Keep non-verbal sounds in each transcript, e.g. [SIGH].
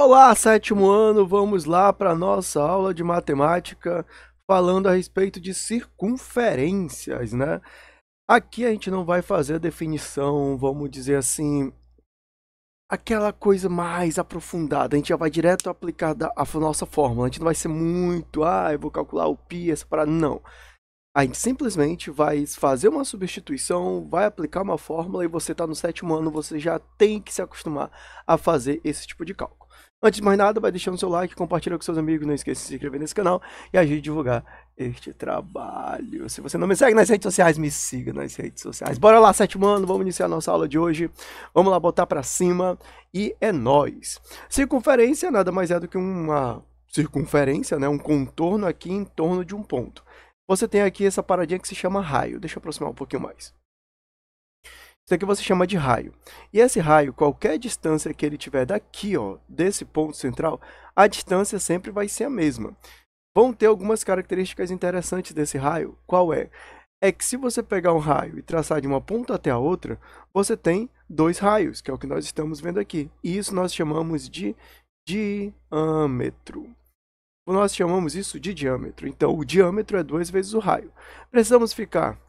Olá, sétimo ano, vamos lá para nossa aula de matemática falando a respeito de circunferências, né? Aqui a gente não vai fazer a definição, vamos dizer assim, aquela coisa mais aprofundada. A gente já vai direto aplicar a nossa fórmula. A gente não vai ser muito, ah, eu vou calcular o π, essa parada, não. A gente simplesmente vai fazer uma substituição, vai aplicar uma fórmula e você está no sétimo ano, você já tem que se acostumar a fazer esse tipo de cálculo. Antes de mais nada, vai deixando seu like, compartilha com seus amigos, não esqueça de se inscrever nesse canal e ajude a divulgar este trabalho. Se você não me segue nas redes sociais, me siga nas redes sociais. Bora lá, sétimo ano, vamos iniciar nossa aula de hoje. Vamos lá botar para cima e é nós. Circunferência nada mais é do que uma circunferência, né, um contorno aqui em torno de um ponto. Você tem aqui essa paradinha que se chama raio. Deixa eu aproximar um pouquinho mais. Isso aqui você chama de raio. E esse raio, qualquer distância que ele tiver daqui, ó, desse ponto central, a distância sempre vai ser a mesma. Vão ter algumas características interessantes desse raio. Qual é? É que se você pegar um raio e traçar de uma ponta até a outra, você tem dois raios, que é o que nós estamos vendo aqui. E isso nós chamamos de diâmetro. Nós chamamos isso de diâmetro. Então, o diâmetro é duas vezes o raio. Precisamos ficar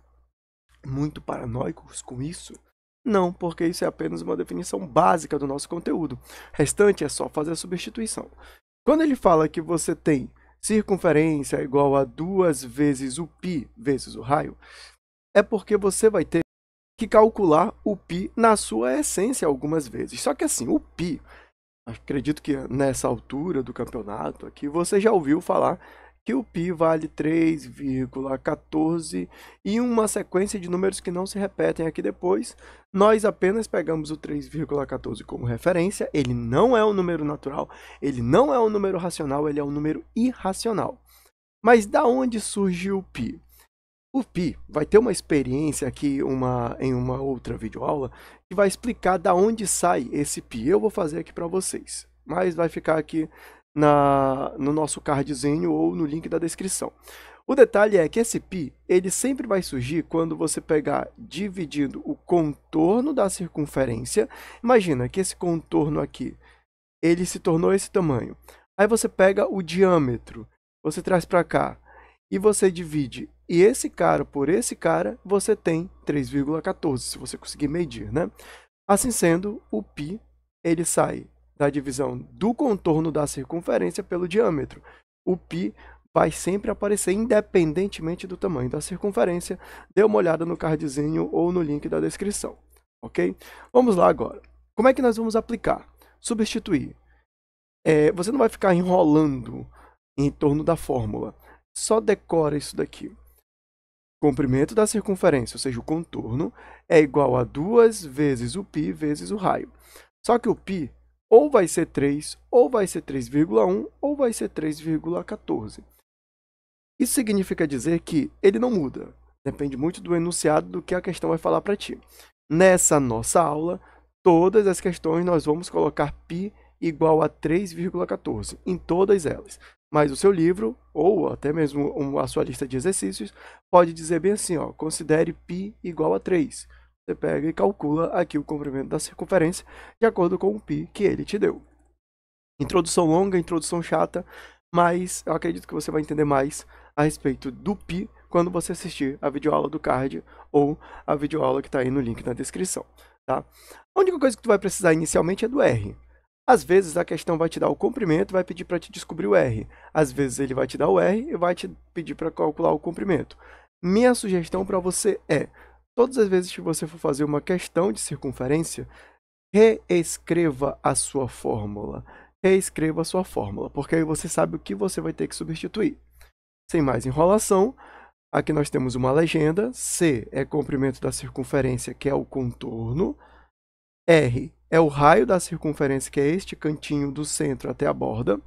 muito paranoicos com isso? Não, porque isso é apenas uma definição básica do nosso conteúdo. O restante é só fazer a substituição. Quando ele fala que você tem circunferência igual a duas vezes o π vezes o raio, é porque você vai ter que calcular o π na sua essência algumas vezes. Só que assim, o π, acredito que nessa altura do campeonato aqui você já ouviu falar que o π vale 3,14 e uma sequência de números que não se repetem aqui depois. Nós apenas pegamos o 3,14 como referência, ele não é um número natural, ele não é um número racional, ele é um número irracional. Mas da onde surge o π? O π vai ter uma experiência aqui uma, em uma outra videoaula que vai explicar da onde sai esse π. Eu vou fazer aqui para vocês, mas vai ficar aqui na, no nosso cardzinho ou no link da descrição. O detalhe é que esse π ele sempre vai surgir quando você pegar dividindo o contorno da circunferência. Imagina que esse contorno aqui, ele se tornou esse tamanho. Aí você pega o diâmetro, você traz para cá e você divide e esse cara por esse cara, você tem 3,14, se você conseguir medir, né? Assim sendo, o π ele sai da divisão do contorno da circunferência pelo diâmetro. O π vai sempre aparecer independentemente do tamanho da circunferência. Dê uma olhada no cardzinho ou no link da descrição, ok? Vamos lá agora. Como é que nós vamos aplicar? Substituir. É, você não vai ficar enrolando em torno da fórmula. Só decora isso daqui. Comprimento da circunferência, ou seja, o contorno, é igual a 2 vezes o π vezes o raio. Só que o π ou vai ser 3, ou vai ser 3,1, ou vai ser 3,14. Isso significa dizer que ele não muda. Depende muito do enunciado do que a questão vai falar para ti. Nessa nossa aula, todas as questões nós vamos colocar π igual a 3,14, em todas elas. Mas o seu livro, ou até mesmo a sua lista de exercícios, pode dizer bem assim, ó, considere π igual a 3. Você pega e calcula aqui o comprimento da circunferência de acordo com o π que ele te deu. Introdução longa, introdução chata, mas eu acredito que você vai entender mais a respeito do π quando você assistir a videoaula do card ou a videoaula que está aí no link na descrição. Tá? A única coisa que tu vai precisar inicialmente é do R. Às vezes a questão vai te dar o comprimento e vai pedir para te descobrir o R. Às vezes ele vai te dar o R e vai te pedir para calcular o comprimento. Minha sugestão para você é: Todas as vezes que você for fazer uma questão de circunferência, reescreva a sua fórmula. Reescreva a sua fórmula, porque aí você sabe o que você vai ter que substituir. Sem mais enrolação, aqui nós temos uma legenda. C é comprimento da circunferência, que é o contorno. R é o raio da circunferência, que é este cantinho do centro até a borda.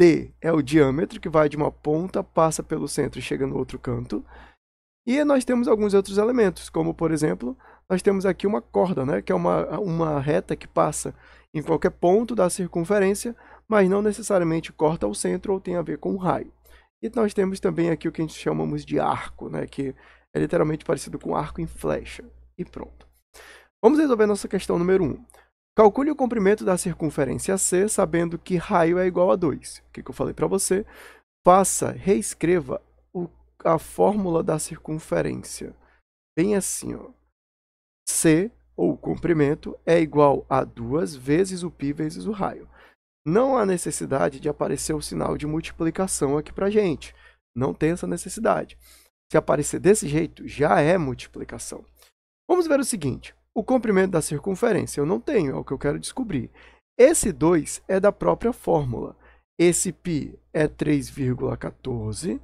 D é o diâmetro, que vai de uma ponta, passa pelo centro e chega no outro canto. E nós temos alguns outros elementos, como por exemplo, nós temos aqui uma corda, né, que é uma, uma reta que passa em qualquer ponto da circunferência, mas não necessariamente corta ao centro ou tem a ver com um raio. E nós temos também aqui o que a gente chamamos de arco, né, que é literalmente parecido com arco em flecha. E pronto. Vamos resolver nossa questão número 1. Um. Calcule o comprimento da circunferência C sabendo que raio é igual a 2. O que, que eu falei para você? Faça, reescreva a fórmula da circunferência. Bem assim, ó. C, ou comprimento, é igual a duas vezes o π vezes o raio. Não há necessidade de aparecer o sinal de multiplicação aqui para gente. Não tem essa necessidade. Se aparecer desse jeito, já é multiplicação. Vamos ver o seguinte. O comprimento da circunferência eu não tenho, é o que eu quero descobrir. Esse 2 é da própria fórmula. Esse π é 3,14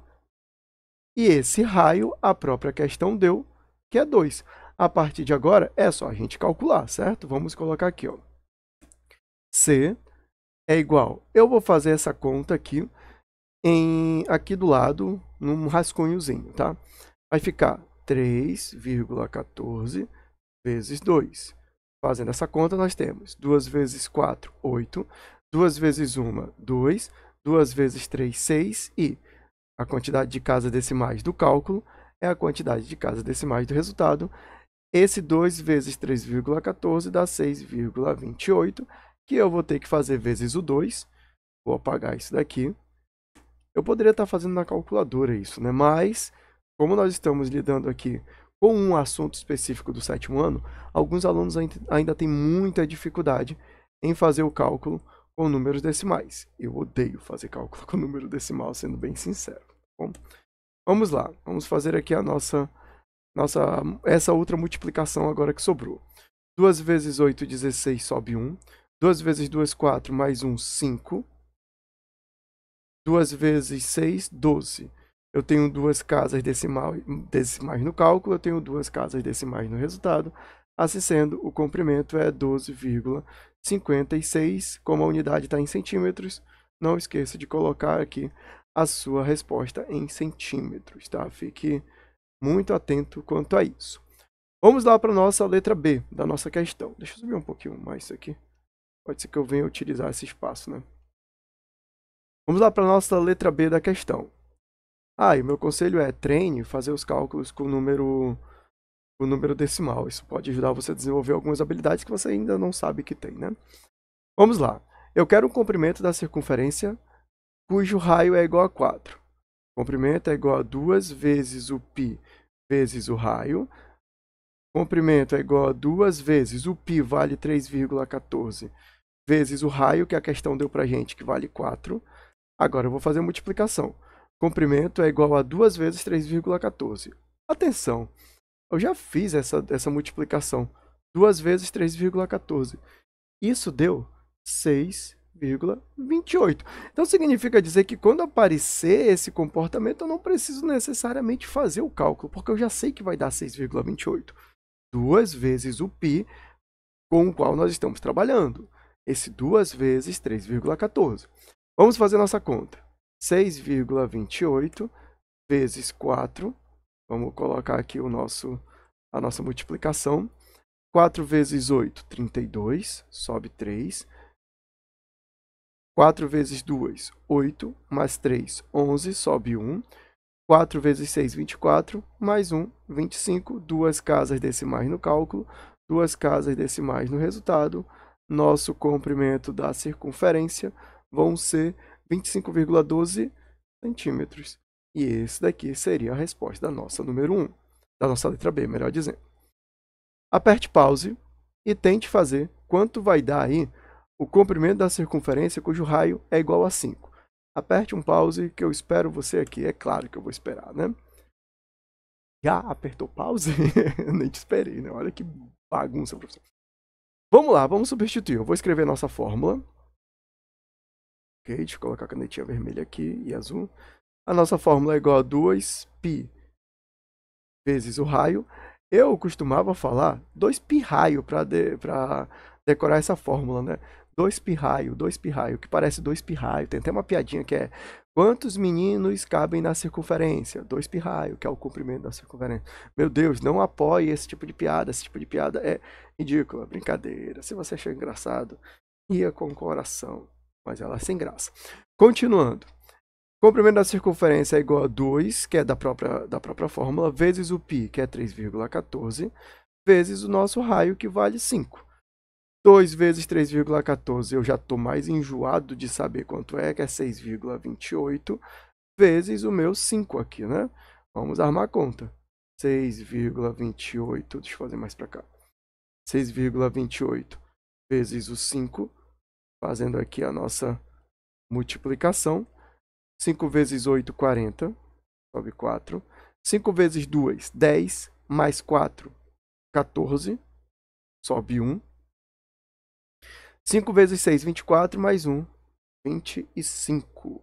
e esse raio, a própria questão deu, que é 2. A partir de agora, é só a gente calcular, certo? Vamos colocar aqui, ó. C é igual. Eu vou fazer essa conta aqui, em, aqui do lado, num rascunhozinho, tá? Vai ficar 3,14 vezes 2. Fazendo essa conta, nós temos 2 vezes 4, 8. 2 vezes 1, 2. 2 vezes 3, 6. E a quantidade de casas decimais do cálculo é a quantidade de casas decimais do resultado. Esse 2 vezes 3,14 dá 6,28, que eu vou ter que fazer vezes o 2. Vou apagar isso daqui. Eu poderia estar fazendo na calculadora isso, né? Mas, como nós estamos lidando aqui com um assunto específico do sétimo ano, alguns alunos ainda têm muita dificuldade em fazer o cálculo com números decimais. Eu odeio fazer cálculo [LAUGHS] com número decimal, sendo bem sincero. Tá bom, vamos lá. Vamos fazer aqui a nossa, nossa essa outra multiplicação agora que sobrou. 2 vezes 8, 16, sobe 1. 2 vezes 2, 4, mais 1, 5. 2 vezes 6, 12. Eu tenho duas casas decimais no cálculo, eu tenho duas casas decimais no resultado. Assim sendo, o comprimento é 12,56, como a unidade está em centímetros, não esqueça de colocar aqui a sua resposta em centímetros, tá? Fique muito atento quanto a isso. Vamos lá para a nossa letra B da nossa questão. Deixa eu subir um pouquinho mais isso aqui. Pode ser que eu venha utilizar esse espaço, né? Vamos lá para a nossa letra B da questão. Ah, e meu conselho é treine fazer os cálculos com o número o número decimal. Isso pode ajudar você a desenvolver algumas habilidades que você ainda não sabe que tem, né? Vamos lá. Eu quero um comprimento da circunferência cujo raio é igual a 4. O comprimento é igual a 2 vezes o π vezes o raio. O comprimento é igual a 2 vezes o π vale 3,14 vezes o raio, que é a questão deu a gente, que vale 4. Agora eu vou fazer a multiplicação. O comprimento é igual a 2 vezes 3,14. Atenção! Eu já fiz essa, essa multiplicação. 2 vezes 3,14. Isso deu 6,28. Então significa dizer que quando aparecer esse comportamento, eu não preciso necessariamente fazer o cálculo, porque eu já sei que vai dar 6,28. Duas vezes o π com o qual nós estamos trabalhando. Esse duas vezes 3,14. Vamos fazer nossa conta. 6,28 vezes 4 Vamos colocar aqui o nosso, a nossa multiplicação. 4 vezes 8, 32, sobe 3. 4 vezes 2, 8, mais 3, 11, sobe 1. 4 vezes 6, 24, mais 1, 25. Duas casas decimais no cálculo, duas casas decimais no resultado. Nosso comprimento da circunferência vão ser 25,12 centímetros. E esse daqui seria a resposta da nossa número 1, da nossa letra B, melhor dizendo. Aperte pause e tente fazer quanto vai dar aí o comprimento da circunferência cujo raio é igual a 5. Aperte um pause que eu espero você aqui. É claro que eu vou esperar, né? Já apertou pause? [LAUGHS] Nem te esperei, né? Olha que bagunça, professor. Vamos lá, vamos substituir. Eu vou escrever nossa fórmula. Ok, deixa eu colocar a canetinha vermelha aqui e azul. A nossa fórmula é igual a 2π vezes o raio. Eu costumava falar 2π raio para de, decorar essa fórmula, né? 2π raio, 2π raio, que parece 2π raio. Tem até uma piadinha que é Quantos meninos cabem na circunferência? Dois raio que é o comprimento da circunferência. Meu Deus, não apoie esse tipo de piada. Esse tipo de piada é ridícula, brincadeira. Se você achou engraçado, ia com o coração. Mas ela é sem graça. Continuando. Comprimento da circunferência é igual a 2, que é da própria, da própria fórmula, vezes o π, que é 3,14, vezes o nosso raio, que vale 5. 2 vezes 3,14 eu já estou mais enjoado de saber quanto é, que é 6,28, vezes o meu 5 aqui, né? Vamos armar a conta. 6,28, deixa eu fazer mais para cá. 6,28 vezes o 5, fazendo aqui a nossa multiplicação. 5 vezes 8, 40. Sobe 4. 5 vezes 2, 10. Mais 4, 14. Sobe 1. 5 vezes 6, 24. Mais 1, 25.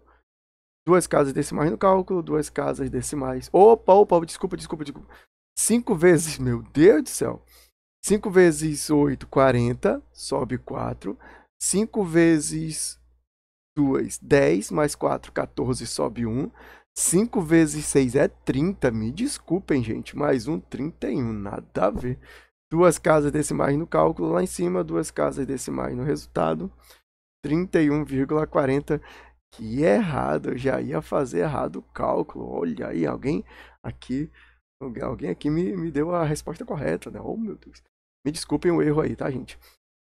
Duas casas decimais no cálculo, duas casas decimais. Opa, opa, desculpa, desculpa, desculpa. 5 vezes, meu Deus do céu. 5 vezes 8, 40. Sobe 4. 5 vezes 2, 10, mais 4, 14, sobe 1. 5 vezes 6 é 30, me desculpem, gente, mais 1, 31, nada a ver. Duas casas decimais no cálculo lá em cima, duas casas decimais no resultado, 31,40. Que errado, eu já ia fazer errado o cálculo. Olha aí, alguém aqui, alguém aqui me, me deu a resposta correta, né? Oh, meu Deus. Me desculpem o erro aí, tá, gente?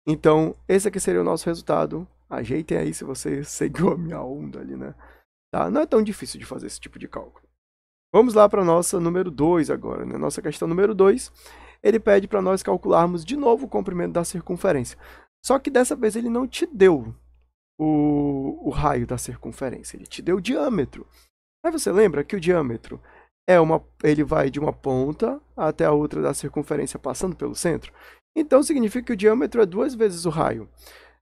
Então, esse aqui seria o nosso resultado Ajeitem aí se você [LAUGHS] seguiu a minha onda ali, né? Tá? Não é tão difícil de fazer esse tipo de cálculo. Vamos lá para a nossa número 2 agora, né? Nossa questão número 2, ele pede para nós calcularmos de novo o comprimento da circunferência. Só que dessa vez ele não te deu o, o raio da circunferência, ele te deu o diâmetro. Aí você lembra que o diâmetro é uma, ele vai de uma ponta até a outra da circunferência passando pelo centro. Então significa que o diâmetro é duas vezes o raio.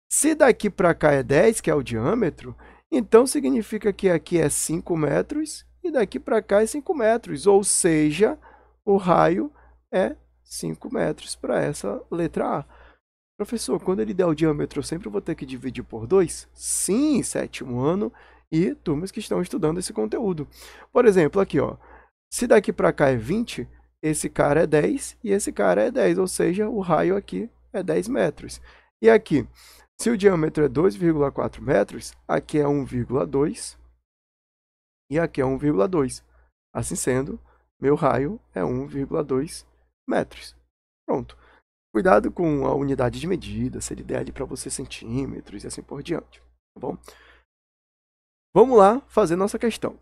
Se daqui para cá é 10, que é o diâmetro, então significa que aqui é 5 metros e daqui para cá é 5 metros, ou seja, o raio é 5 metros para essa letra A. Professor, quando ele der o diâmetro, eu sempre vou ter que dividir por 2? Sim, sétimo ano e turmas que estão estudando esse conteúdo. Por exemplo, aqui, ó, se daqui para cá é 20, esse cara é 10 e esse cara é 10, ou seja, o raio aqui é 10 metros. E aqui, se o diâmetro é 2,4 metros, aqui é 1,2 e aqui é 1,2. Assim sendo, meu raio é 1,2 metros. Pronto. Cuidado com a unidade de medida, se ele der ali para você centímetros e assim por diante, tá bom? Vamos lá fazer nossa questão.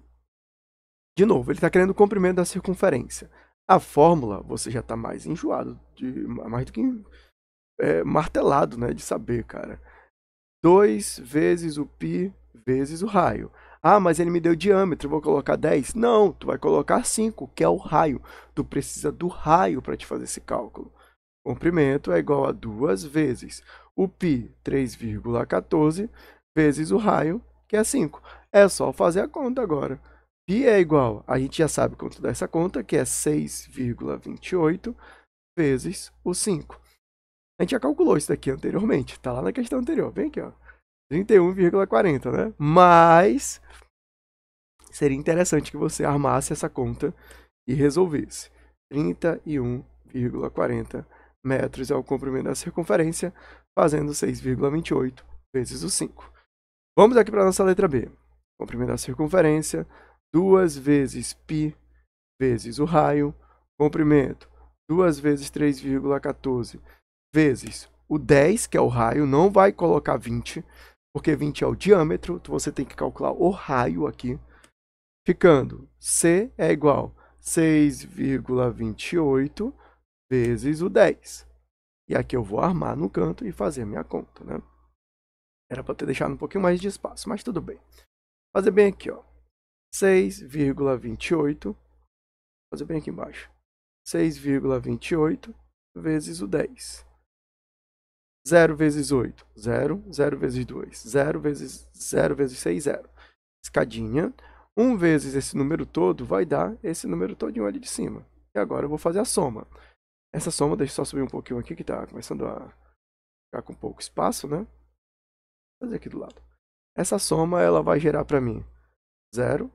De novo, ele está querendo o comprimento da circunferência. A fórmula, você já está mais enjoado, de, mais do que é, martelado, né? De saber, cara. 2 vezes o π vezes o raio. Ah, mas ele me deu diâmetro, vou colocar 10? Não, tu vai colocar 5, que é o raio. Tu precisa do raio para te fazer esse cálculo. Comprimento é igual a duas vezes o π, 3,14, vezes o raio, que é 5. É só fazer a conta agora. π é igual, a gente já sabe quanto dá essa conta, que é 6,28 vezes o 5. A gente já calculou isso daqui anteriormente, tá lá na questão anterior, vem aqui, ó. 31,40, né? Mas seria interessante que você armasse essa conta e resolvesse. 31,40 metros é o comprimento da circunferência, fazendo 6,28 vezes o 5. Vamos aqui para a nossa letra B. Comprimento da circunferência, 2 vezes π vezes o raio, comprimento 2 vezes 3,14 vezes o 10, que é o raio, não vai colocar 20, porque 20 é o diâmetro, então você tem que calcular o raio aqui. Ficando C é igual a 6,28 vezes o 10. E aqui eu vou armar no canto e fazer a minha conta, né? Era para ter deixado um pouquinho mais de espaço, mas tudo bem. Fazer bem aqui, ó. 6,28. Fazer bem aqui embaixo. 6,28 vezes o 10. 0 vezes 8, 0. 0 vezes 2, 0 vezes 0 vezes 6, 0. Escadinha. 1 vezes esse número todo vai dar esse número todinho ali de cima. E agora eu vou fazer a soma. Essa soma, deixa eu só subir um pouquinho aqui que está começando a ficar com pouco espaço, né? Vou fazer aqui do lado. Essa soma ela vai gerar para mim 0,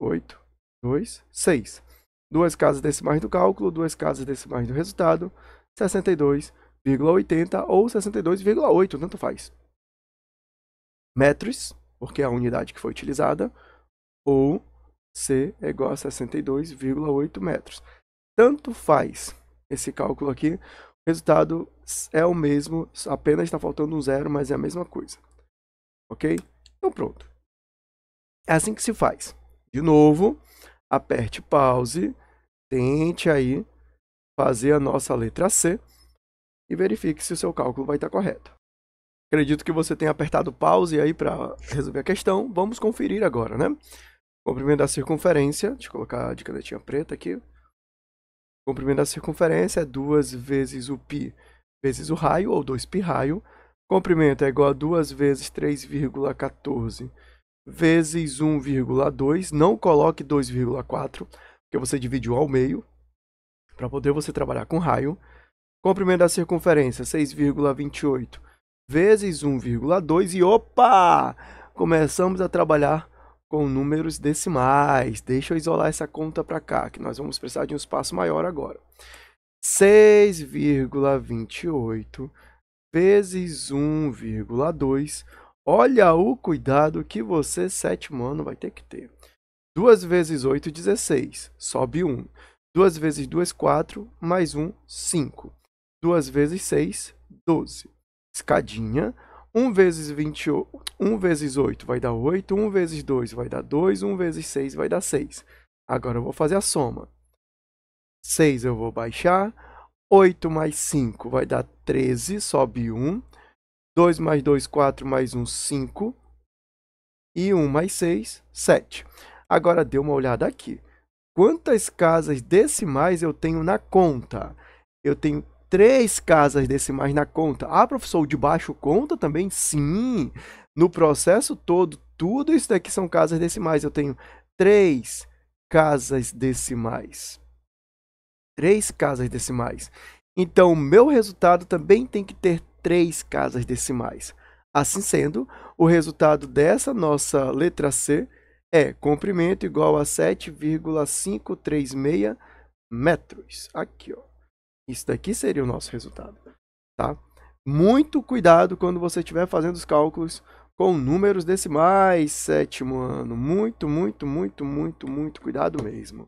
8, 2, 6. Duas casas decimais do cálculo, duas casas decimais do resultado, 62 62,80 ou 62,8, tanto faz. Metros, porque é a unidade que foi utilizada, ou C é igual a 62,8 metros. Tanto faz esse cálculo aqui, o resultado é o mesmo, apenas está faltando um zero, mas é a mesma coisa. Ok? Então pronto. É assim que se faz. De novo, aperte pause, tente aí fazer a nossa letra C e verifique se o seu cálculo vai estar correto. Acredito que você tenha apertado pause aí para resolver a questão. Vamos conferir agora, né? Comprimento da circunferência, deixa eu colocar de canetinha preta aqui. Comprimento da circunferência é 2 vezes o π vezes o raio, ou 2π raio. Comprimento é igual a 2 vezes 3,14 vezes 1,2. Não coloque 2,4, porque você dividiu ao meio, para poder você trabalhar com raio. Comprimento da circunferência, 6,28 vezes 1,2 e opa! Começamos a trabalhar com números decimais. Deixa eu isolar essa conta para cá, que nós vamos precisar de um espaço maior agora. 6,28 vezes 1,2. Olha o cuidado que você, sétimo ano, vai ter que ter. 2 vezes 8, 16. Sobe 1. 2 vezes 2, 4. Mais 1, 5. 2 vezes 6, 12. Escadinha. 1 vezes, 20, 1 vezes 8 vai dar 8, 1 vezes 2 vai dar 2, 1 vezes 6 vai dar 6. Agora eu vou fazer a soma. 6 eu vou baixar, 8 mais 5 vai dar 13, sobe 1. 2 mais 2, 4 mais 1, 5. E 1 mais 6, 7. Agora dê uma olhada aqui. Quantas casas decimais eu tenho na conta? Eu tenho três casas decimais na conta. Ah, professor, o de baixo conta também? Sim. No processo todo, tudo isso daqui são casas decimais. Eu tenho três casas decimais. Três casas decimais. Então, o meu resultado também tem que ter três casas decimais. Assim sendo, o resultado dessa nossa letra C é comprimento igual a 7,536 metros. Aqui, ó. Isso daqui seria o nosso resultado, tá? Muito cuidado quando você estiver fazendo os cálculos com números decimais, sétimo ano. Muito, muito, muito, muito, muito cuidado mesmo.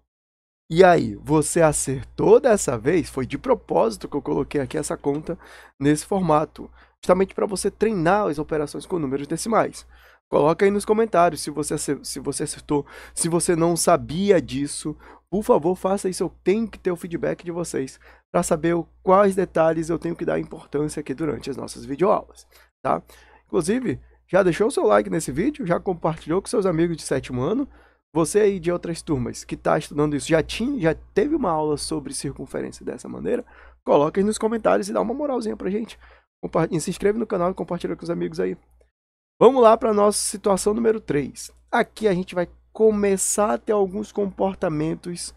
E aí, você acertou dessa vez? Foi de propósito que eu coloquei aqui essa conta nesse formato, justamente para você treinar as operações com números decimais. Coloca aí nos comentários se você, se você acertou, se você não sabia disso. Por favor, faça isso, eu tenho que ter o feedback de vocês para saber quais detalhes eu tenho que dar importância aqui durante as nossas videoaulas, tá? Inclusive, já deixou o seu like nesse vídeo, já compartilhou com seus amigos de sétimo ano, você aí de outras turmas que está estudando isso, já, tinha, já teve uma aula sobre circunferência dessa maneira? Coloca aí nos comentários e dá uma moralzinha pra gente. Compartilha, se inscreve no canal e compartilha com os amigos aí. Vamos lá para nossa situação número 3. Aqui a gente vai começar a ter alguns comportamentos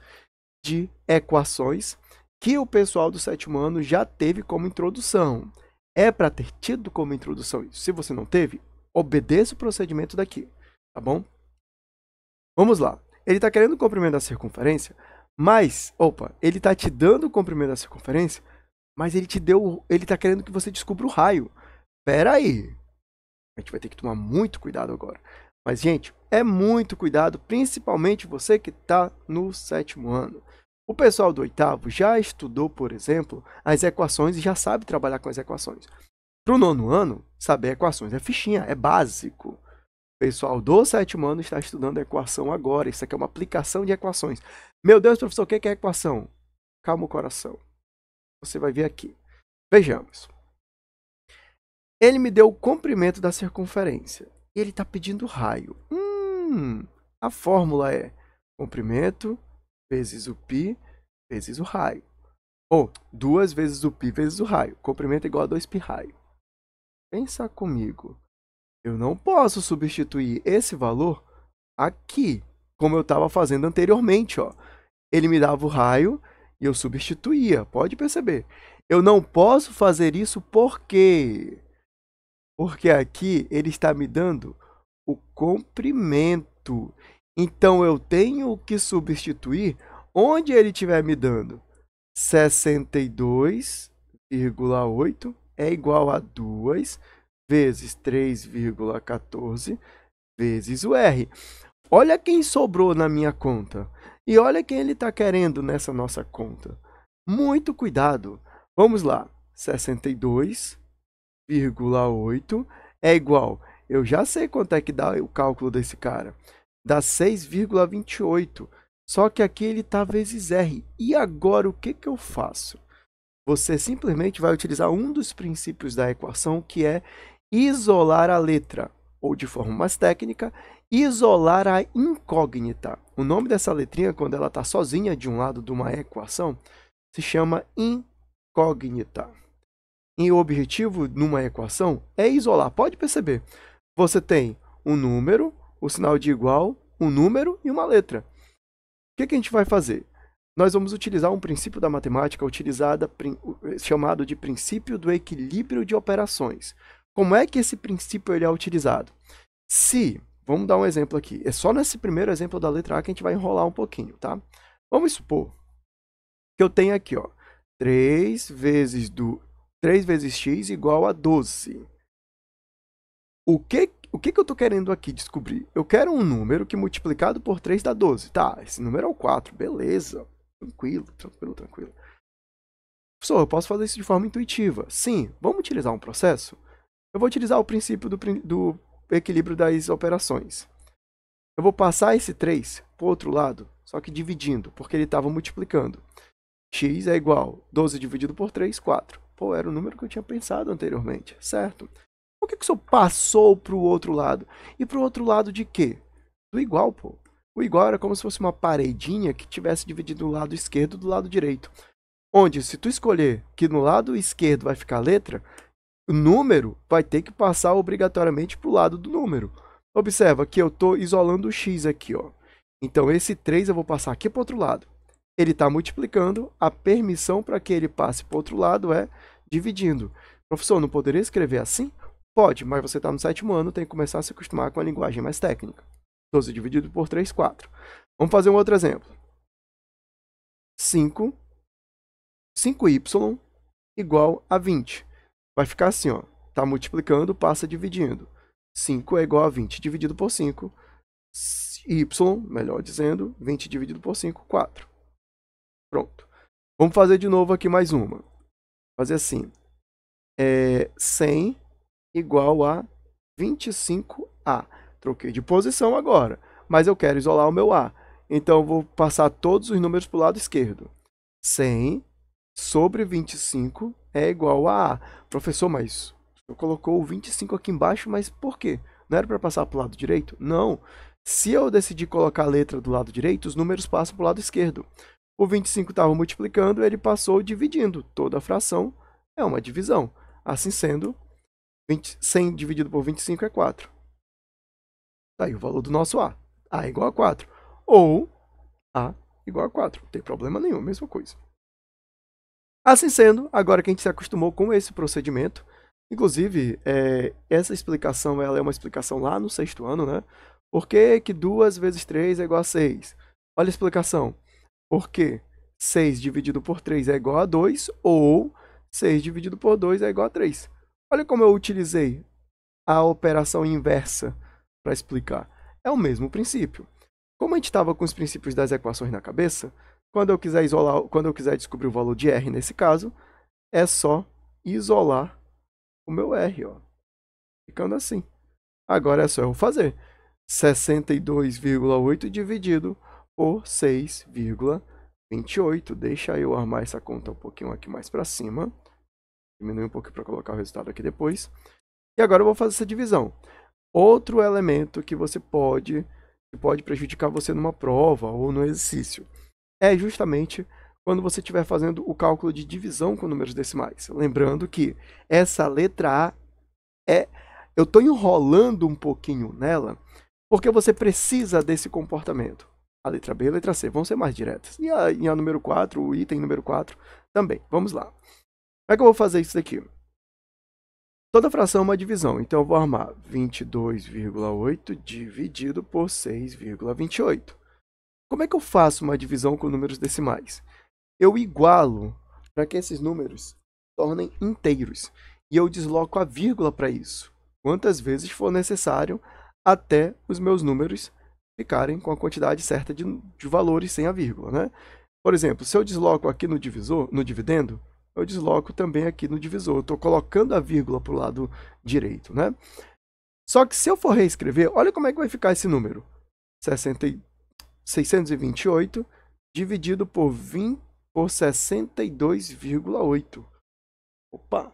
de equações que o pessoal do sétimo ano já teve como introdução. É para ter tido como introdução isso. Se você não teve, obedeça o procedimento daqui, tá bom? Vamos lá. Ele está querendo o comprimento da circunferência, mas, opa, ele está te dando o comprimento da circunferência, mas ele te deu, ele está querendo que você descubra o raio. Pera aí. A gente vai ter que tomar muito cuidado agora. Mas, gente, é muito cuidado, principalmente você que está no sétimo ano. O pessoal do oitavo já estudou, por exemplo, as equações e já sabe trabalhar com as equações. Para o nono ano, saber equações é fichinha, é básico. O pessoal do sétimo ano está estudando equação agora. Isso aqui é uma aplicação de equações. Meu Deus, professor, o que é equação? Calma o coração. Você vai ver aqui. Vejamos. Ele me deu o comprimento da circunferência. E ele está pedindo raio. Hum, a fórmula é comprimento vezes o π vezes o raio. Ou duas vezes o π vezes o raio. Comprimento é igual a 2π raio. Pensa comigo. Eu não posso substituir esse valor aqui, como eu estava fazendo anteriormente. Ó. Ele me dava o raio e eu substituía. Pode perceber. Eu não posso fazer isso porque... Porque aqui ele está me dando o comprimento. Então eu tenho que substituir onde ele estiver me dando. 62,8 é igual a 2 vezes 3,14 vezes o R. Olha quem sobrou na minha conta. E olha quem ele está querendo nessa nossa conta. Muito cuidado. Vamos lá. 62,8 é igual. Eu já sei quanto é que dá o cálculo desse cara dá 6,28. Só que aqui ele está vezes R. E agora o que, que eu faço? Você simplesmente vai utilizar um dos princípios da equação, que é isolar a letra, ou de forma mais técnica, isolar a incógnita. O nome dessa letrinha, quando ela está sozinha de um lado de uma equação, se chama incógnita. E o objetivo numa equação é isolar. Pode perceber, você tem um número, o sinal de igual, um número e uma letra. O que, que a gente vai fazer? Nós vamos utilizar um princípio da matemática utilizada, eh, chamado de princípio do equilíbrio de operações. Como é que esse princípio ele é utilizado? Se, vamos dar um exemplo aqui, é só nesse primeiro exemplo da letra A que a gente vai enrolar um pouquinho, tá? Vamos supor que eu tenho aqui, ó, 3 vezes, do, 3 vezes x igual a 12. O que o que, que eu estou querendo aqui descobrir? Eu quero um número que multiplicado por 3 dá 12. Tá, esse número é o 4. Beleza. Tranquilo, tranquilo, tranquilo. Professor, eu posso fazer isso de forma intuitiva. Sim, vamos utilizar um processo? Eu vou utilizar o princípio do, do equilíbrio das operações. Eu vou passar esse 3 para o outro lado, só que dividindo, porque ele estava multiplicando. x é igual 12 dividido por 3, 4. Pô, era o número que eu tinha pensado anteriormente, certo? Por que, que o senhor passou para o outro lado? E para o outro lado de quê? Do igual, pô. O igual era como se fosse uma paredinha que tivesse dividido o lado esquerdo do lado direito. Onde, se tu escolher que no lado esquerdo vai ficar a letra, o número vai ter que passar obrigatoriamente para o lado do número. Observa que eu estou isolando o x aqui, ó. Então, esse 3 eu vou passar aqui para o outro lado. Ele está multiplicando, a permissão para que ele passe para o outro lado é dividindo. Professor, não poderia escrever assim? Pode, mas você está no sétimo ano, tem que começar a se acostumar com a linguagem mais técnica. 12 dividido por 3, 4. Vamos fazer um outro exemplo. 5, 5y igual a 20. Vai ficar assim, ó. Tá multiplicando, passa dividindo. 5 é igual a 20 dividido por 5. Y, melhor dizendo, 20 dividido por 5, 4. Pronto. Vamos fazer de novo aqui mais uma. Fazer assim. É 100 igual a 25A. Troquei de posição agora, mas eu quero isolar o meu A. Então, eu vou passar todos os números para o lado esquerdo. 100 sobre 25 é igual a A. Professor, mas eu colocou o 25 aqui embaixo, mas por quê? Não era para passar para o lado direito? Não. Se eu decidir colocar a letra do lado direito, os números passam para o lado esquerdo. O 25 estava multiplicando, ele passou dividindo. Toda fração é uma divisão. Assim sendo, 20, 100 dividido por 25 é 4. Tá aí o valor do nosso A. A é igual a 4. Ou A igual a 4. Não tem problema nenhum, mesma coisa. Assim sendo, agora que a gente se acostumou com esse procedimento, inclusive, é, essa explicação ela é uma explicação lá no sexto ano, né? Por que, que 2 vezes 3 é igual a 6? Olha a explicação. Por que 6 dividido por 3 é igual a 2, ou 6 dividido por 2 é igual a 3. Olha como eu utilizei a operação inversa para explicar. É o mesmo princípio. Como a gente estava com os princípios das equações na cabeça, quando eu quiser isolar, quando eu quiser descobrir o valor de r nesse caso, é só isolar o meu r, ó. Ficando assim. Agora é só eu fazer 62,8 dividido por 6,28. Deixa eu armar essa conta um pouquinho aqui mais para cima. Diminui um pouco para colocar o resultado aqui depois. E agora eu vou fazer essa divisão. Outro elemento que você pode, que pode prejudicar você numa prova ou no exercício, é justamente quando você estiver fazendo o cálculo de divisão com números decimais. Lembrando que essa letra A é. Eu estou enrolando um pouquinho nela, porque você precisa desse comportamento. A letra B e a letra C vão ser mais diretas. E a, e a número 4, o item número 4, também. Vamos lá. Como é que eu vou fazer isso daqui? Toda fração é uma divisão, então eu vou armar 22,8 dividido por 6,28. Como é que eu faço uma divisão com números decimais? Eu igualo para que esses números tornem inteiros e eu desloco a vírgula para isso, quantas vezes for necessário até os meus números ficarem com a quantidade certa de, de valores sem a vírgula, né? Por exemplo, se eu desloco aqui no divisor, no dividendo, eu desloco também aqui no divisor. estou colocando a vírgula para o lado direito, né? Só que se eu for reescrever, olha como é que vai ficar esse número. 60, 628 dividido por por 62,8. Opa!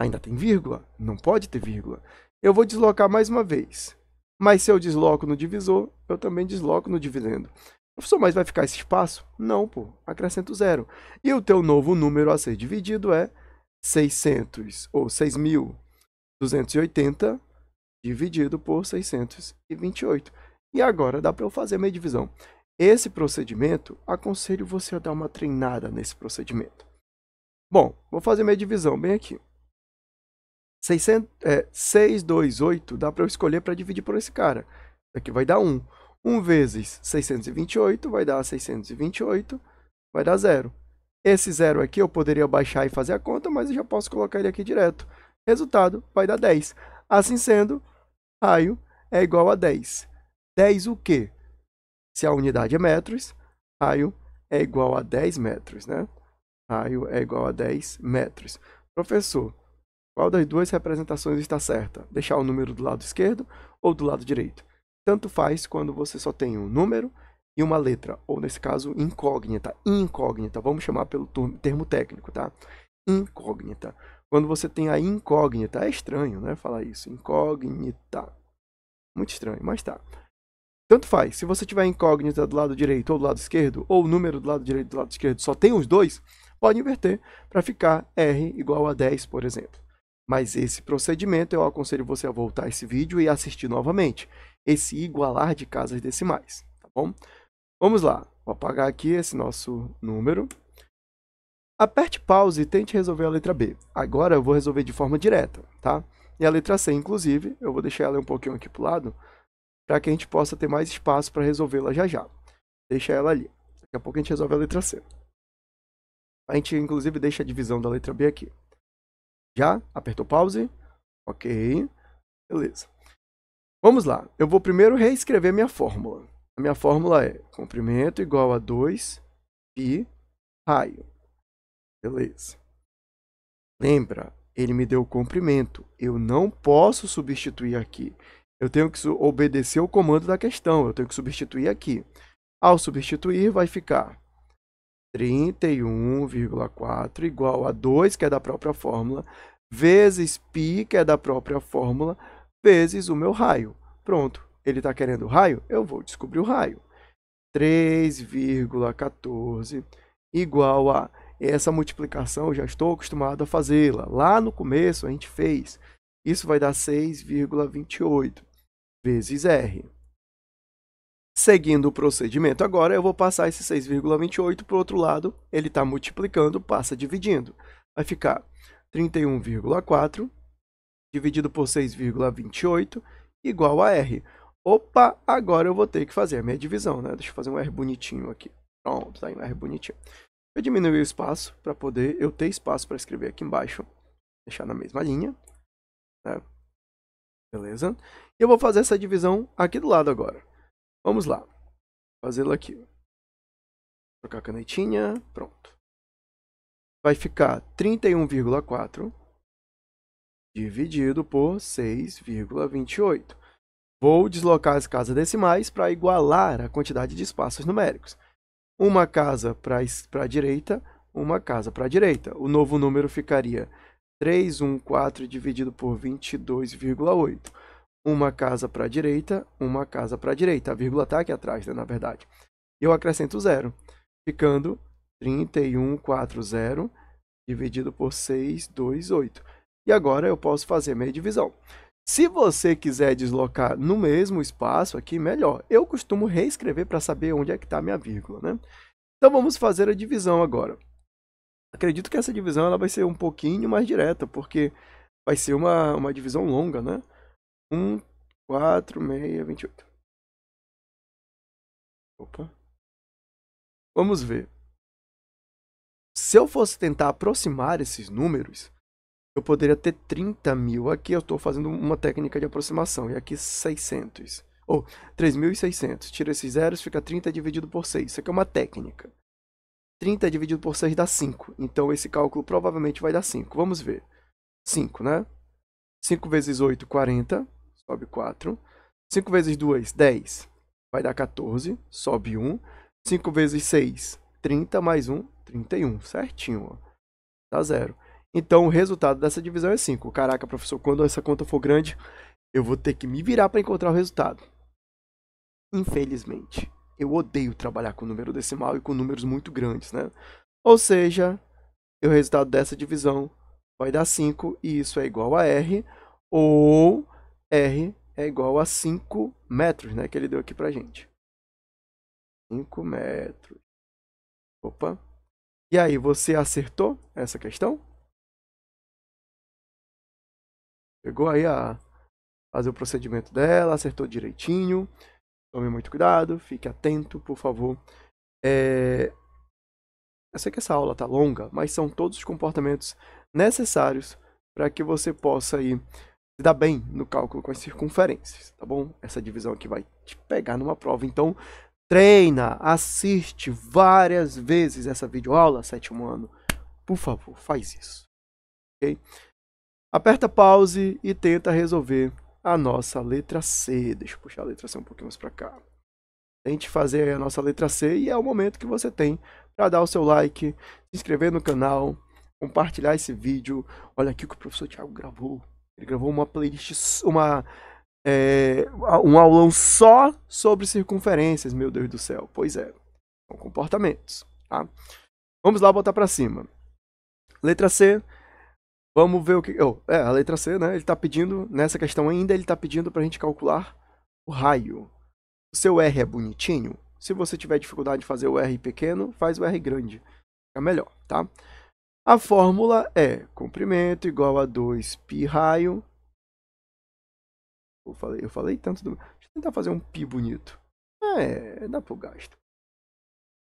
Ainda tem vírgula? Não pode ter vírgula. Eu vou deslocar mais uma vez. Mas se eu desloco no divisor, eu também desloco no dividendo. Professor, mas vai ficar esse espaço? Não, pô. Acrescento zero. E o teu novo número a ser dividido é 600 ou 6.280 dividido por 628. E agora dá para eu fazer meia divisão. Esse procedimento, aconselho você a dar uma treinada nesse procedimento. Bom, vou fazer minha divisão bem aqui. 600, é, 628 dá para eu escolher para dividir por esse cara. Isso aqui vai dar 1. 1 vezes 628 vai dar 628, vai dar zero. Esse zero aqui eu poderia baixar e fazer a conta, mas eu já posso colocar ele aqui direto. Resultado vai dar 10. Assim sendo, raio é igual a 10. 10 o quê? Se a unidade é metros, raio é igual a 10 metros, né? Raio é igual a 10 metros. Professor, qual das duas representações está certa? Deixar o número do lado esquerdo ou do lado direito? Tanto faz quando você só tem um número e uma letra, ou nesse caso, incógnita. Incógnita, vamos chamar pelo termo técnico, tá? Incógnita. Quando você tem a incógnita, é estranho, né? Falar isso. Incógnita. Muito estranho, mas tá. Tanto faz. Se você tiver incógnita do lado direito ou do lado esquerdo, ou o número do lado direito e do lado esquerdo, só tem os dois, pode inverter para ficar R igual a 10, por exemplo. Mas esse procedimento eu aconselho você a voltar esse vídeo e assistir novamente esse igualar de casas decimais, tá bom? Vamos lá, vou apagar aqui esse nosso número. Aperte pause e tente resolver a letra B. Agora eu vou resolver de forma direta, tá? E a letra C, inclusive, eu vou deixar ela um pouquinho aqui para o lado, para que a gente possa ter mais espaço para resolvê-la já já. Deixa ela ali. Daqui a pouco a gente resolve a letra C. A gente, inclusive, deixa a divisão da letra B aqui. Já? Apertou pause? Ok. Beleza. Vamos lá, eu vou primeiro reescrever minha fórmula. A minha fórmula é comprimento igual a 2π raio. Beleza. Lembra, ele me deu o comprimento. Eu não posso substituir aqui. Eu tenho que obedecer o comando da questão. Eu tenho que substituir aqui. Ao substituir, vai ficar 31,4 igual a 2, que é da própria fórmula, vezes π, que é da própria fórmula, vezes o meu raio. Pronto, ele está querendo o raio? Eu vou descobrir o raio. 3,14 igual a essa multiplicação, já estou acostumado a fazê-la. Lá no começo a gente fez. Isso vai dar 6,28 vezes R. Seguindo o procedimento agora, eu vou passar esse 6,28 para o outro lado. Ele está multiplicando, passa dividindo. Vai ficar 31,4 dividido por 6,28 igual a R. Opa, agora eu vou ter que fazer a minha divisão, né? Deixa eu fazer um R bonitinho aqui. Pronto, tá aí um R bonitinho. Eu diminuí o espaço para poder eu ter espaço para escrever aqui embaixo. Deixar na mesma linha. Né? Beleza? E eu vou fazer essa divisão aqui do lado agora. Vamos lá. Fazê-la aqui. trocar a canetinha. Pronto. Vai ficar 31,4 dividido por 6,28. Vou deslocar as casas decimais para igualar a quantidade de espaços numéricos. Uma casa para a direita, uma casa para a direita. O novo número ficaria 314 dividido por 22,8. Uma casa para a direita, uma casa para a direita. A vírgula está aqui atrás, né, na verdade. Eu acrescento zero, ficando 3140 dividido por 628 e agora eu posso fazer minha divisão. Se você quiser deslocar no mesmo espaço aqui, melhor. Eu costumo reescrever para saber onde é que está a minha vírgula, né? Então vamos fazer a divisão agora. Acredito que essa divisão ela vai ser um pouquinho mais direta, porque vai ser uma, uma divisão longa, né? 1, 4, 6, 28. Opa. Vamos ver. Se eu fosse tentar aproximar esses números, eu poderia ter 30 mil. Aqui eu estou fazendo uma técnica de aproximação, e aqui 600. Ou oh, 3.600. Tira esses zeros, fica 30 dividido por 6. Isso aqui é uma técnica. 30 dividido por 6 dá 5. Então esse cálculo provavelmente vai dar 5. Vamos ver. 5, né? 5 vezes 8, 40. Sobe 4. 5 vezes 2, 10. Vai dar 14. Sobe 1. 5 vezes 6, 30. Mais 1, 31. Certinho, ó. Dá zero. Então o resultado dessa divisão é 5. Caraca, professor, quando essa conta for grande, eu vou ter que me virar para encontrar o resultado. Infelizmente, eu odeio trabalhar com número decimal e com números muito grandes, né? Ou seja, o resultado dessa divisão vai dar 5 e isso é igual a R, ou R é igual a 5 metros, né? Que ele deu aqui pra gente. 5 metros. Opa. E aí, você acertou essa questão? Pegou aí a fazer o procedimento dela, acertou direitinho. Tome muito cuidado, fique atento, por favor. É... Eu sei que essa aula tá longa, mas são todos os comportamentos necessários para que você possa aí se dar bem no cálculo com as circunferências, tá bom? Essa divisão aqui vai te pegar numa prova, então treina, assiste várias vezes essa videoaula, sétimo ano. Por favor, faz isso. OK? Aperta pause e tenta resolver a nossa letra C. Deixa eu puxar a letra C um pouquinho mais para cá. Tente fazer a nossa letra C e é o momento que você tem para dar o seu like, se inscrever no canal, compartilhar esse vídeo. Olha aqui o que o professor Thiago gravou. Ele gravou uma playlist, uma é, um aulão só sobre circunferências, meu Deus do céu. Pois é, são comportamentos, tá? Vamos lá botar para cima. Letra C, Vamos ver o que. Oh, é, a letra C, né? Ele está pedindo, nessa questão ainda, ele está pedindo para a gente calcular o raio. O seu R é bonitinho? Se você tiver dificuldade de fazer o R pequeno, faz o R grande. Fica melhor, tá? A fórmula é comprimento igual a 2π raio. Eu falei, eu falei tanto do. Deixa eu tentar fazer um π bonito. É, dá pro gasto.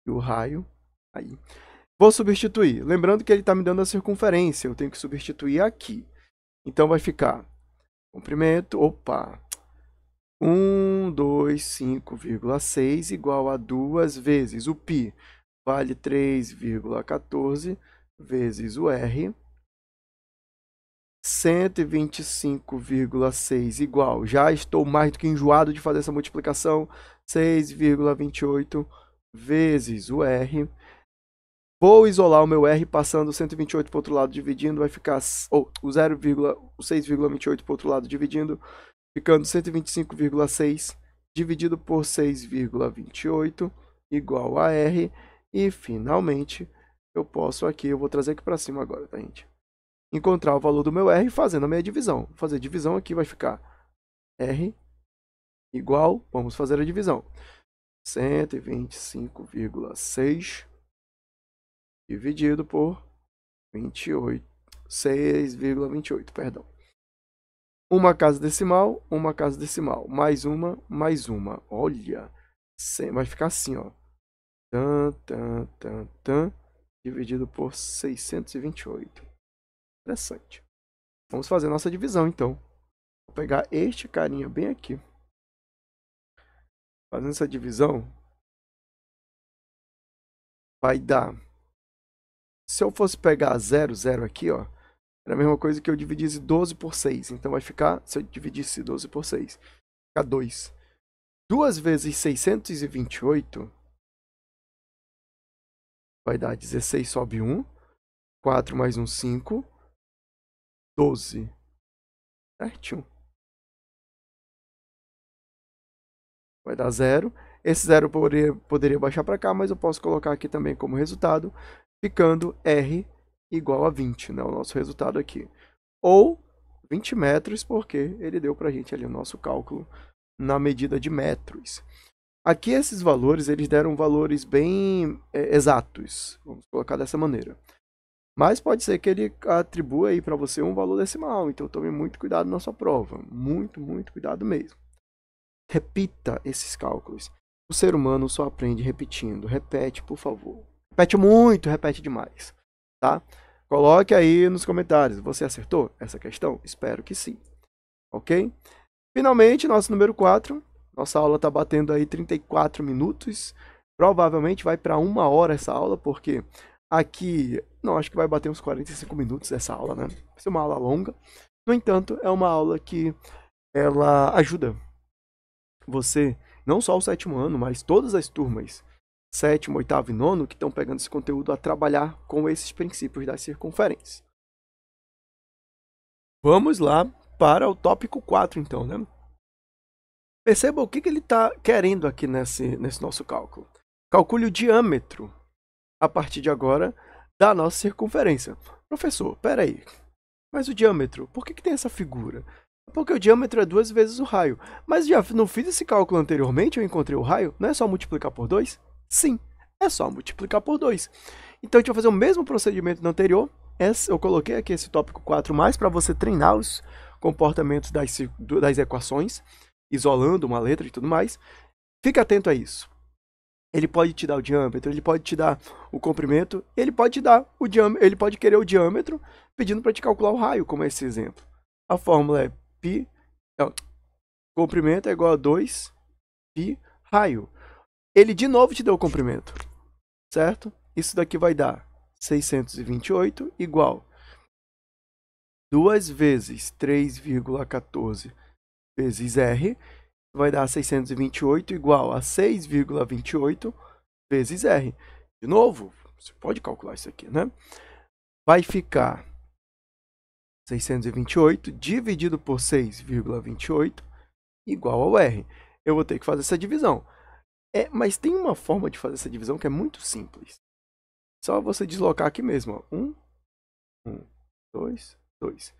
E o raio. Aí. Vou substituir. Lembrando que ele está me dando a circunferência, eu tenho que substituir aqui. Então vai ficar comprimento, opa, 125,6 igual a duas vezes o π vale 3,14 vezes o R. 125,6 igual, já estou mais do que enjoado de fazer essa multiplicação, 6,28 vezes o R Vou isolar o meu R passando 128 para o outro lado dividindo, vai ficar ou oh, o 6,28 para o outro lado dividindo, ficando 125,6 dividido por 6,28 igual a R. E finalmente eu posso aqui, eu vou trazer aqui para cima agora, tá gente? Encontrar o valor do meu R fazendo a minha divisão. Vou fazer divisão aqui, vai ficar R igual, vamos fazer a divisão, 125,6 dividido por 28, 6,28, perdão. Uma casa decimal, uma casa decimal, mais uma, mais uma. Olha, vai ficar assim, ó. Tan, tan, tan, tan, dividido por 628. Interessante. Vamos fazer nossa divisão, então. Vou pegar este carinha bem aqui. Fazendo essa divisão, vai dar se eu fosse pegar 0, 0 aqui, ó, era a mesma coisa que eu dividisse 12 por 6. Então vai ficar, se eu dividisse 12 por 6, fica 2. 2 vezes 628 vai dar 16, sobe 1. 4 mais 1, 5. 12. Certo? Vai dar 0. Esse 0 poderia baixar para cá, mas eu posso colocar aqui também como resultado ficando R igual a 20, né, o nosso resultado aqui. Ou 20 metros, porque ele deu para a gente ali o nosso cálculo na medida de metros. Aqui esses valores, eles deram valores bem é, exatos, vamos colocar dessa maneira. Mas pode ser que ele atribua aí para você um valor decimal, então tome muito cuidado na sua prova, muito, muito cuidado mesmo. Repita esses cálculos. O ser humano só aprende repetindo. Repete, por favor. Repete muito, repete demais, tá? Coloque aí nos comentários, você acertou essa questão? Espero que sim, ok? Finalmente, nosso número 4, nossa aula está batendo aí 34 minutos, provavelmente vai para uma hora essa aula, porque aqui, não, acho que vai bater uns 45 minutos essa aula, né? Vai ser uma aula longa, no entanto, é uma aula que ela ajuda você, não só o sétimo ano, mas todas as turmas sétimo, oitavo e nono, que estão pegando esse conteúdo a trabalhar com esses princípios das circunferências. Vamos lá para o tópico 4, então, né? Perceba o que, que ele está querendo aqui nesse, nesse nosso cálculo. Calcule o diâmetro, a partir de agora, da nossa circunferência. Professor, peraí. Mas o diâmetro, por que, que tem essa figura? Porque o diâmetro é duas vezes o raio. Mas já não fiz esse cálculo anteriormente, eu encontrei o raio, não é só multiplicar por 2? Sim, é só multiplicar por 2. Então a gente vai fazer o mesmo procedimento do anterior. eu coloquei aqui esse tópico 4 mais para você treinar os comportamentos das, das equações, isolando uma letra e tudo mais. Fica atento a isso. Ele pode te dar o diâmetro, ele pode te dar o comprimento, ele pode te dar o diâmetro, ele pode querer o diâmetro, pedindo para te calcular o raio, como esse exemplo. A fórmula é π, é, comprimento é igual a 2 π raio ele de novo te deu o comprimento, certo? Isso daqui vai dar 628 igual 2 vezes 3,14 vezes R vai dar 628 igual a 6,28 vezes R. De novo, você pode calcular isso aqui, né? Vai ficar 628 dividido por 6,28 igual ao R. Eu vou ter que fazer essa divisão. É, mas tem uma forma de fazer essa divisão que é muito simples. Só você deslocar aqui mesmo. 1, 1, 2, 2.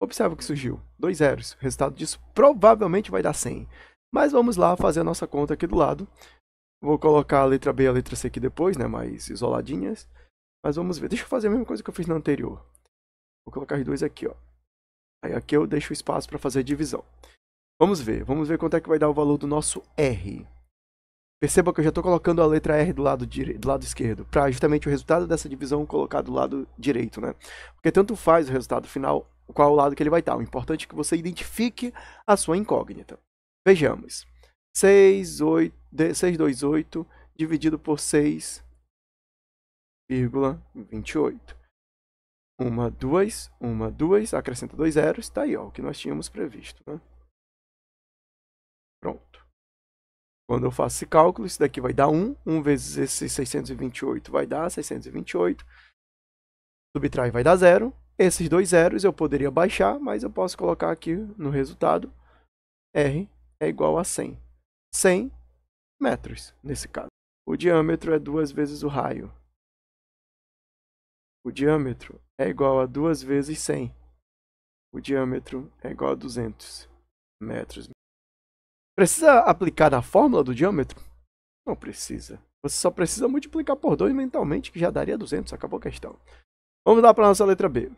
Observa o que surgiu. Dois zeros. O resultado disso provavelmente vai dar 100. Mas vamos lá fazer a nossa conta aqui do lado. Vou colocar a letra B e a letra C aqui depois, né? Mais isoladinhas. Mas vamos ver. Deixa eu fazer a mesma coisa que eu fiz na anterior. Vou colocar os dois aqui, ó. Aí aqui eu deixo espaço para fazer a divisão. Vamos ver. Vamos ver quanto é que vai dar o valor do nosso R. Perceba que eu já estou colocando a letra R do lado, do lado esquerdo, para justamente o resultado dessa divisão colocar do lado direito, né? Porque tanto faz o resultado final, qual lado que ele vai estar. O importante é que você identifique a sua incógnita. Vejamos. 6, 8, 628 dividido por 6,28. 1, 2, 1, 2, acrescenta dois zeros, está aí ó, o que nós tínhamos previsto. Né? Pronto. Quando eu faço esse cálculo, isso daqui vai dar 1. 1 vezes esse 628 vai dar 628. Subtrai vai dar 0. Esses dois zeros eu poderia baixar, mas eu posso colocar aqui no resultado. R é igual a 100. 100 metros, nesse caso. O diâmetro é duas vezes o raio. O diâmetro é igual a duas vezes 100. O diâmetro é igual a 200 metros. Precisa aplicar a fórmula do diâmetro? Não precisa. Você só precisa multiplicar por 2 mentalmente, que já daria 200, acabou a questão. Vamos lá para a nossa letra B.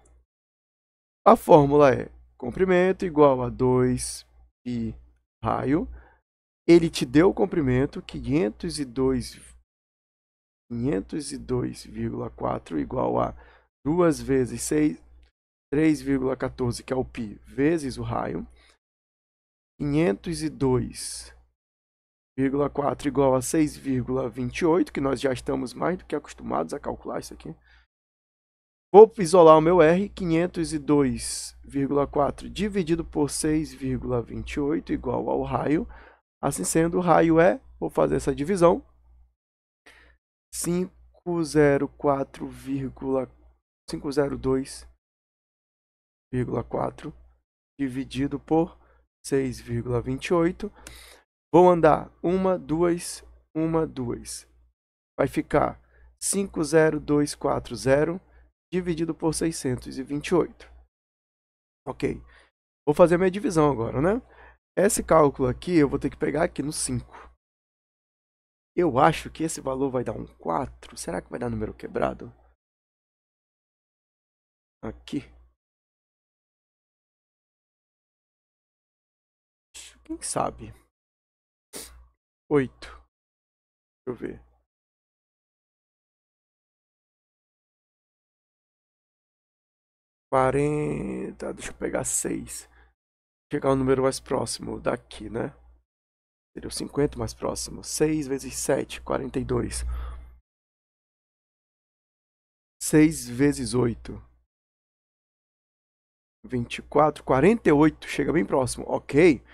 A fórmula é comprimento igual a 2 pi raio. Ele te deu o comprimento 502,4 502, igual a 2 vezes 6, 3,14, que é o pi, vezes o raio. 502,4 igual a 6,28, que nós já estamos mais do que acostumados a calcular isso aqui. Vou isolar o meu R, 502,4 dividido por 6,28 igual ao raio. Assim sendo, o raio é, vou fazer essa divisão, 504,502,4 dividido por 6,28. Vou andar 1, 2, 1, 2. Vai ficar 50240 dividido por 628. Ok. Vou fazer a minha divisão agora, né? Esse cálculo aqui eu vou ter que pegar aqui no 5. Eu acho que esse valor vai dar um 4. Será que vai dar número quebrado? Aqui. Quem sabe? Oito. Deixa eu ver. Quarenta. Deixa eu pegar seis. Chegar o número mais próximo daqui, né? Seria o 50 mais próximo. 6 vezes 7, 42. 6 vezes 8. 24, 48. Chega bem próximo. Ok.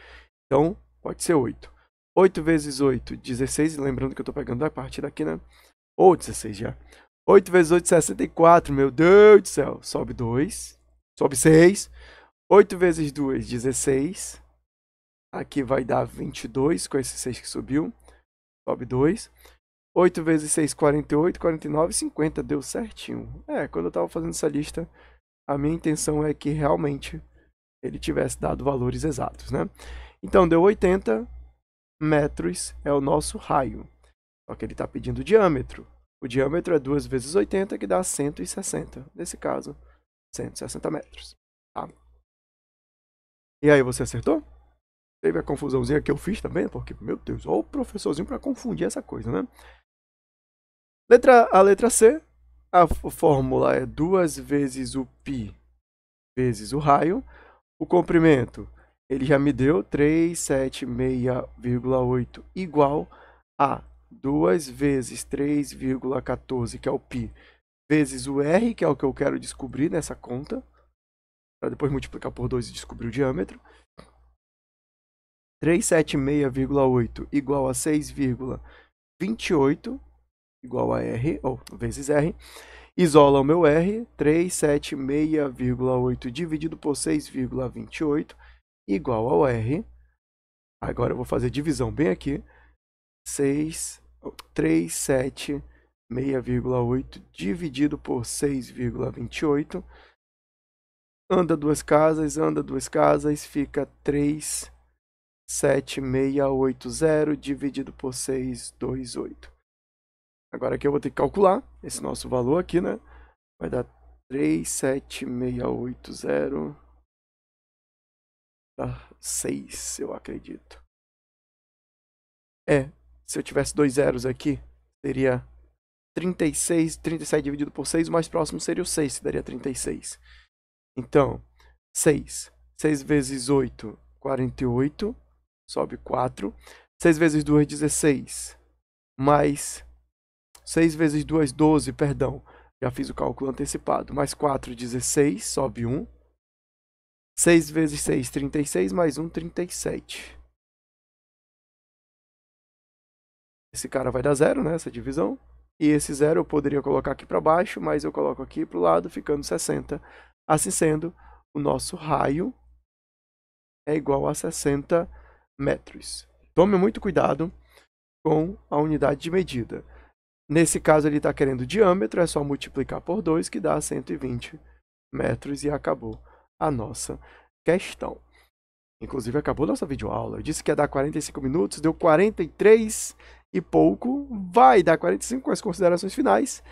Então, pode ser 8. 8 vezes 8, 16. Lembrando que eu estou pegando a partir daqui, né? Ou 16 já. 8 vezes 8, 64. Meu Deus do céu. Sobe 2. Sobe 6. 8 vezes 2, 16. Aqui vai dar 22 com esse 6 que subiu. Sobe 2. 8 vezes 6, 48. 49, 50. Deu certinho. É, quando eu estava fazendo essa lista, a minha intenção é que realmente ele tivesse dado valores exatos, né? Então deu 80 metros é o nosso raio. Só que ele está pedindo diâmetro. O diâmetro é 2 vezes 80, que dá 160. Nesse caso, 160 metros. Tá? E aí, você acertou? Teve a confusãozinha que eu fiz também, porque, meu Deus, olha o professorzinho para confundir essa coisa, né? Letra, a letra C, a fórmula é 2 vezes o π vezes o raio. O comprimento ele já me deu 376,8 igual a 2 vezes 3,14, que é o π, vezes o r, que é o que eu quero descobrir nessa conta, para depois multiplicar por 2 e descobrir o diâmetro. 376,8 igual a 6,28 igual a r, ou vezes r. Isola o meu r, 376,8 dividido por 6,28 igual ao R. Agora eu vou fazer divisão bem aqui. 6, 3, 7, 6,8 dividido por 6,28. Anda duas casas, anda duas casas, fica 3, 7, 680 dividido por 628. Agora aqui eu vou ter que calcular esse nosso valor aqui, né? Vai dar 37680 6, ah, eu acredito. É, se eu tivesse dois zeros aqui, seria 36, 37 dividido por 6, o mais próximo seria o 6, que daria 36. Então, 6. 6 vezes 8, 48. Sobe 4. 6 vezes 2, 16. Mais 6 vezes 2, 12, perdão. Já fiz o cálculo antecipado. Mais 4, 16. Sobe 1. 6 vezes 6, 36, mais 1, 37. Esse cara vai dar zero, né, divisão. E esse zero eu poderia colocar aqui para baixo, mas eu coloco aqui para o lado, ficando 60. Assim sendo, o nosso raio é igual a 60 metros. Tome muito cuidado com a unidade de medida. Nesse caso, ele está querendo diâmetro, é só multiplicar por 2, que dá 120 metros e acabou a nossa questão. Inclusive, acabou nossa videoaula. Eu disse que ia dar 45 minutos, deu 43 e pouco. Vai dar 45 com as considerações finais.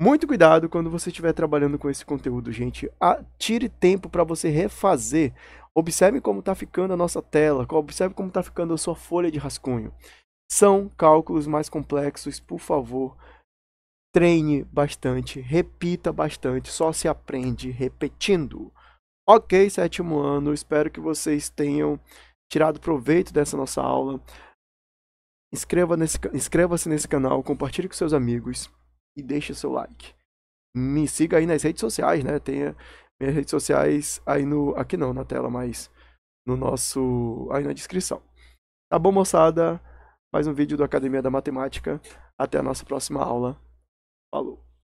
Muito cuidado quando você estiver trabalhando com esse conteúdo, gente. Ah, tire tempo para você refazer. Observe como está ficando a nossa tela, observe como está ficando a sua folha de rascunho. São cálculos mais complexos, por favor. Treine bastante, repita bastante, só se aprende repetindo. Ok, sétimo ano, espero que vocês tenham tirado proveito dessa nossa aula. Inscreva nesse, inscreva-se nesse canal, compartilhe com seus amigos e deixe seu like. Me siga aí nas redes sociais, né? Tenha minhas redes sociais aí no. Aqui não, na tela, mas no nosso. aí na descrição. Tá bom, moçada? Mais um vídeo do Academia da Matemática. Até a nossa próxima aula.